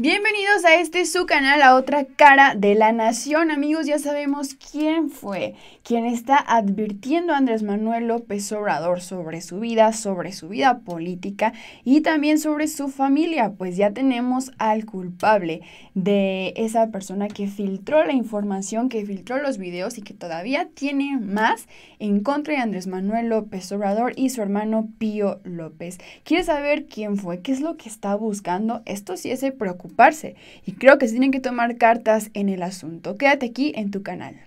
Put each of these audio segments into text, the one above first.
Bienvenidos a este su canal, a otra cara de la nación. Amigos, ya sabemos quién fue quien está advirtiendo a Andrés Manuel López Obrador sobre su vida, sobre su vida política y también sobre su familia. Pues ya tenemos al culpable de esa persona que filtró la información, que filtró los videos y que todavía tiene más en contra de Andrés Manuel López Obrador y su hermano Pío López. ¿Quieres saber quién fue? ¿Qué es lo que está buscando? Esto sí es preocupante preocuparse y creo que se tienen que tomar cartas en el asunto. Quédate aquí en tu canal.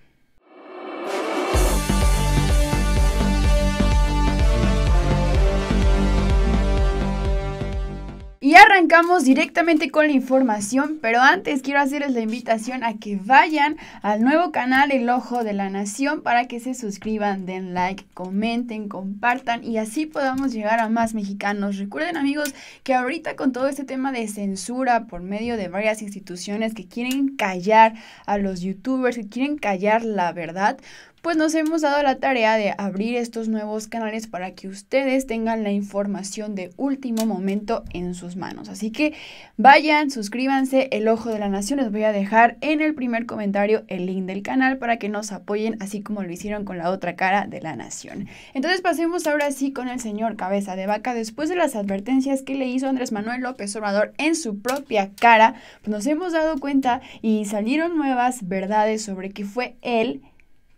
arrancamos directamente con la información, pero antes quiero hacerles la invitación a que vayan al nuevo canal El Ojo de la Nación para que se suscriban, den like, comenten, compartan y así podamos llegar a más mexicanos. Recuerden amigos que ahorita con todo este tema de censura por medio de varias instituciones que quieren callar a los youtubers, que quieren callar la verdad, pues nos hemos dado la tarea de abrir estos nuevos canales para que ustedes tengan la información de último momento en sus manos. Así que vayan, suscríbanse, El Ojo de la Nación, les voy a dejar en el primer comentario el link del canal para que nos apoyen así como lo hicieron con la otra cara de la Nación. Entonces pasemos ahora sí con el señor Cabeza de Vaca. Después de las advertencias que le hizo Andrés Manuel López Obrador en su propia cara, pues nos hemos dado cuenta y salieron nuevas verdades sobre que fue él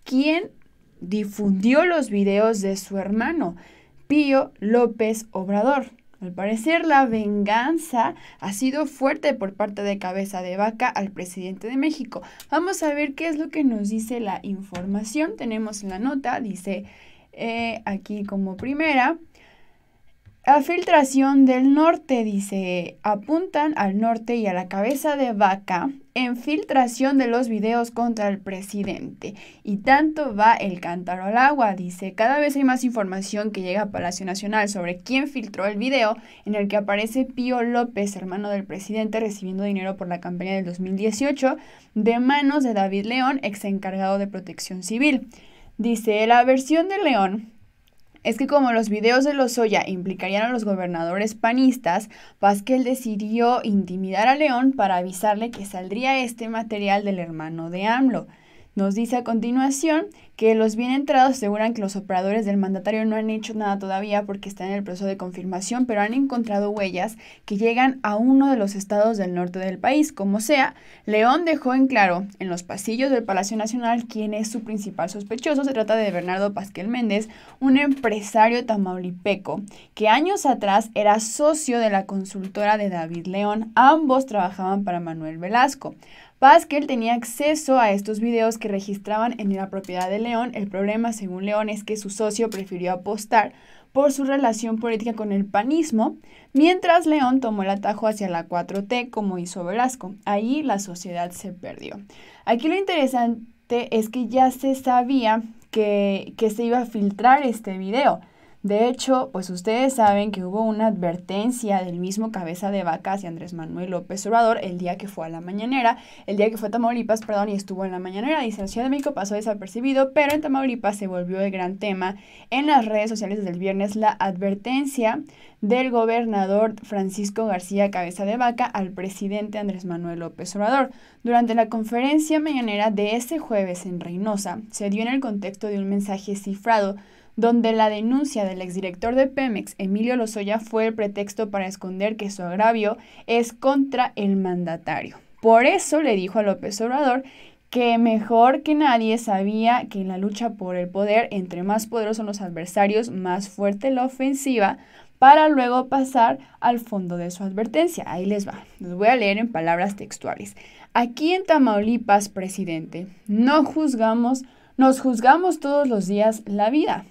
quien difundió los videos de su hermano, Pío López Obrador. Al parecer, la venganza ha sido fuerte por parte de Cabeza de Vaca al presidente de México. Vamos a ver qué es lo que nos dice la información. Tenemos la nota, dice eh, aquí como primera, la filtración del norte, dice, apuntan al norte y a la cabeza de vaca en filtración de los videos contra el presidente. Y tanto va el cántaro al agua, dice, cada vez hay más información que llega a Palacio Nacional sobre quién filtró el video en el que aparece Pío López, hermano del presidente, recibiendo dinero por la campaña del 2018 de manos de David León, ex encargado de protección civil. Dice, la versión de León es que como los videos de Lozoya implicarían a los gobernadores panistas, Pasquel decidió intimidar a León para avisarle que saldría este material del hermano de AMLO. Nos dice a continuación que los bien entrados aseguran que los operadores del mandatario no han hecho nada todavía porque está en el proceso de confirmación, pero han encontrado huellas que llegan a uno de los estados del norte del país. Como sea, León dejó en claro en los pasillos del Palacio Nacional quién es su principal sospechoso. Se trata de Bernardo Pasquel Méndez, un empresario tamaulipeco que años atrás era socio de la consultora de David León. Ambos trabajaban para Manuel Velasco. Pascal tenía acceso a estos videos que registraban en la propiedad de León. El problema, según León, es que su socio prefirió apostar por su relación política con el panismo, mientras León tomó el atajo hacia la 4T como hizo Velasco. Ahí la sociedad se perdió. Aquí lo interesante es que ya se sabía que se iba a filtrar este video. De hecho, pues ustedes saben que hubo una advertencia del mismo cabeza de vaca hacia Andrés Manuel López Obrador el día que fue a la mañanera, el día que fue a Tamaulipas, perdón, y estuvo en la mañanera. Dice, en Ciudad de México pasó desapercibido, pero en Tamaulipas se volvió el gran tema en las redes sociales del el viernes la advertencia del gobernador Francisco García Cabeza de Vaca al presidente Andrés Manuel López Obrador. Durante la conferencia mañanera de ese jueves en Reynosa, se dio en el contexto de un mensaje cifrado donde la denuncia del exdirector de Pemex, Emilio Lozoya, fue el pretexto para esconder que su agravio es contra el mandatario. Por eso le dijo a López Obrador que mejor que nadie sabía que en la lucha por el poder, entre más poderosos los adversarios, más fuerte la ofensiva, para luego pasar al fondo de su advertencia. Ahí les va, los voy a leer en palabras textuales. Aquí en Tamaulipas, presidente, no juzgamos, nos juzgamos todos los días la vida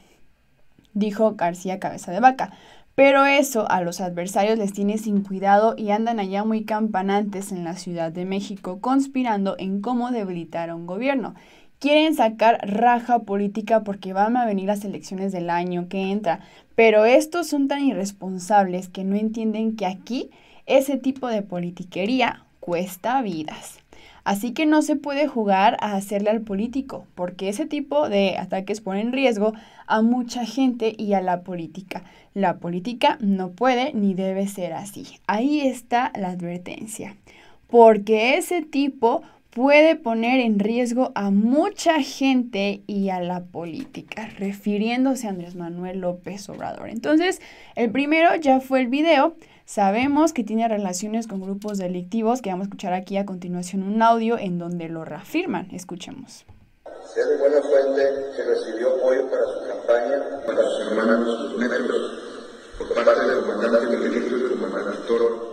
dijo García Cabeza de Vaca. Pero eso a los adversarios les tiene sin cuidado y andan allá muy campanantes en la Ciudad de México conspirando en cómo debilitar a un gobierno. Quieren sacar raja política porque van a venir las elecciones del año que entra, pero estos son tan irresponsables que no entienden que aquí ese tipo de politiquería cuesta vidas. Así que no se puede jugar a hacerle al político, porque ese tipo de ataques pone en riesgo a mucha gente y a la política. La política no puede ni debe ser así. Ahí está la advertencia, porque ese tipo puede poner en riesgo a mucha gente y a la política, refiriéndose a Andrés Manuel López Obrador. Entonces, el primero ya fue el video. Sabemos que tiene relaciones con grupos delictivos, que vamos a escuchar aquí a continuación un audio en donde lo reafirman. Escuchemos. de buena fuente que recibió apoyo para su campaña, para sus hermanos, sus miembros, por parte del comandante Toro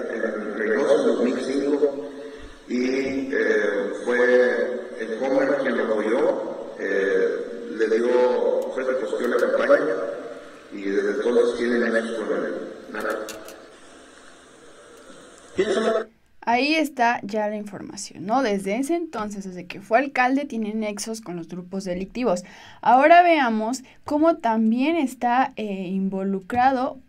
Ahí está ya la información, ¿no? Desde ese entonces, desde que fue alcalde, tiene nexos con los grupos delictivos. Ahora veamos cómo también está eh, involucrado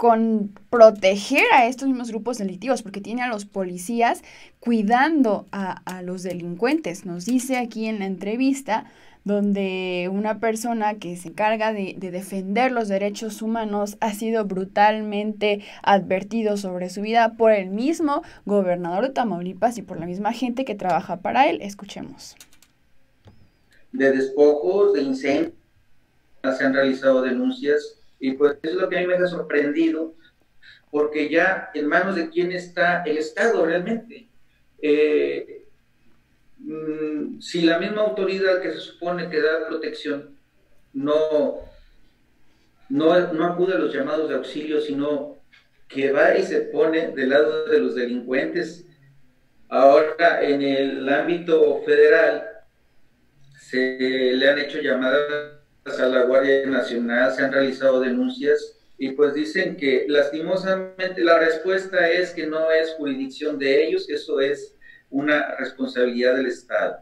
con proteger a estos mismos grupos delictivos, porque tiene a los policías cuidando a, los delincuentes. Nos dice aquí en la entrevista donde una persona que se encarga de, de defender los derechos humanos ha sido brutalmente advertido sobre su vida por el mismo gobernador de Tamaulipas y por la misma gente que trabaja para él. Escuchemos. De despojos, de incendios, se han realizado denuncias y pues es lo que a mí me ha sorprendido, porque ya en manos de quién está el Estado realmente. Eh, mm, si la misma autoridad que se supone que da protección no, no, no acude a los llamados de auxilio, sino que va y se pone del lado de los delincuentes. Ahora, en el ámbito federal, se le han hecho llamadas a la Guardia Nacional, se han realizado denuncias y pues dicen que lastimosamente la respuesta es que no es jurisdicción de ellos, eso es una responsabilidad del Estado.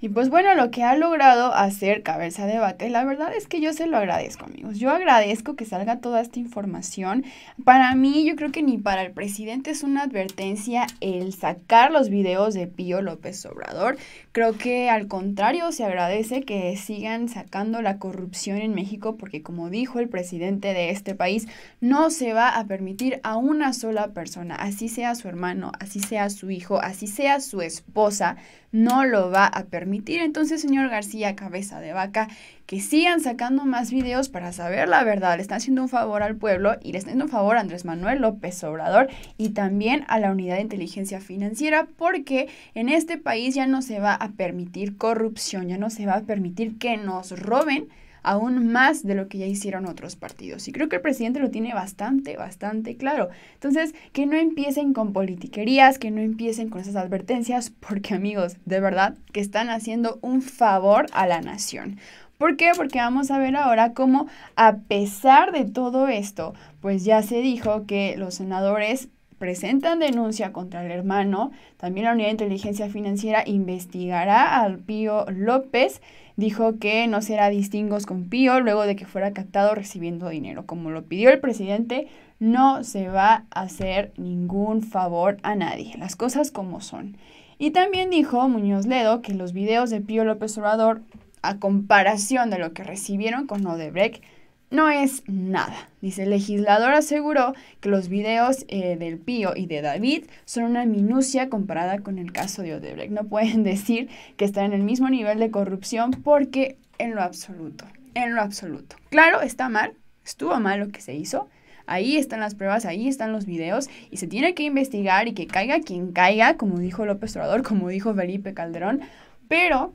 Y pues bueno, lo que ha logrado hacer Cabeza de Vaca, la verdad es que yo se lo agradezco, amigos. Yo agradezco que salga toda esta información. Para mí, yo creo que ni para el presidente es una advertencia el sacar los videos de Pío López Obrador. Creo que al contrario, se agradece que sigan sacando la corrupción en México, porque como dijo el presidente de este país, no se va a permitir a una sola persona, así sea su hermano, así sea su hijo, así sea su esposa, no lo va a permitir. Entonces, señor García, cabeza de vaca, que sigan sacando más videos para saber la verdad. Le están haciendo un favor al pueblo y le están haciendo un favor a Andrés Manuel López Obrador y también a la Unidad de Inteligencia Financiera porque en este país ya no se va a permitir corrupción, ya no se va a permitir que nos roben aún más de lo que ya hicieron otros partidos. Y creo que el presidente lo tiene bastante, bastante claro. Entonces, que no empiecen con politiquerías, que no empiecen con esas advertencias, porque amigos, de verdad, que están haciendo un favor a la nación. ¿Por qué? Porque vamos a ver ahora cómo, a pesar de todo esto, pues ya se dijo que los senadores presentan denuncia contra el hermano. También la Unidad de Inteligencia Financiera investigará al Pío López. Dijo que no será distingos con Pío luego de que fuera captado recibiendo dinero. Como lo pidió el presidente, no se va a hacer ningún favor a nadie. Las cosas como son. Y también dijo Muñoz Ledo que los videos de Pío López Obrador, a comparación de lo que recibieron con Odebrecht, no es nada. Dice, el legislador aseguró que los videos eh, del Pío y de David son una minucia comparada con el caso de Odebrecht. No pueden decir que están en el mismo nivel de corrupción porque en lo absoluto, en lo absoluto. Claro, está mal, estuvo mal lo que se hizo. Ahí están las pruebas, ahí están los videos y se tiene que investigar y que caiga quien caiga, como dijo López Obrador, como dijo Felipe Calderón, pero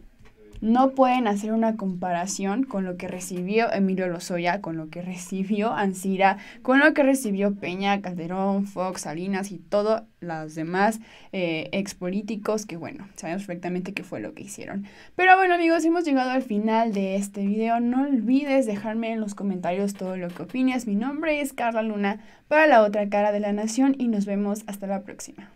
no pueden hacer una comparación con lo que recibió Emilio Lozoya, con lo que recibió Ansira, con lo que recibió Peña, Calderón, Fox, Salinas y todos los demás eh, expolíticos que, bueno, sabemos perfectamente qué fue lo que hicieron. Pero bueno, amigos, hemos llegado al final de este video. No olvides dejarme en los comentarios todo lo que opinas. Mi nombre es Carla Luna para la otra cara de la nación y nos vemos hasta la próxima.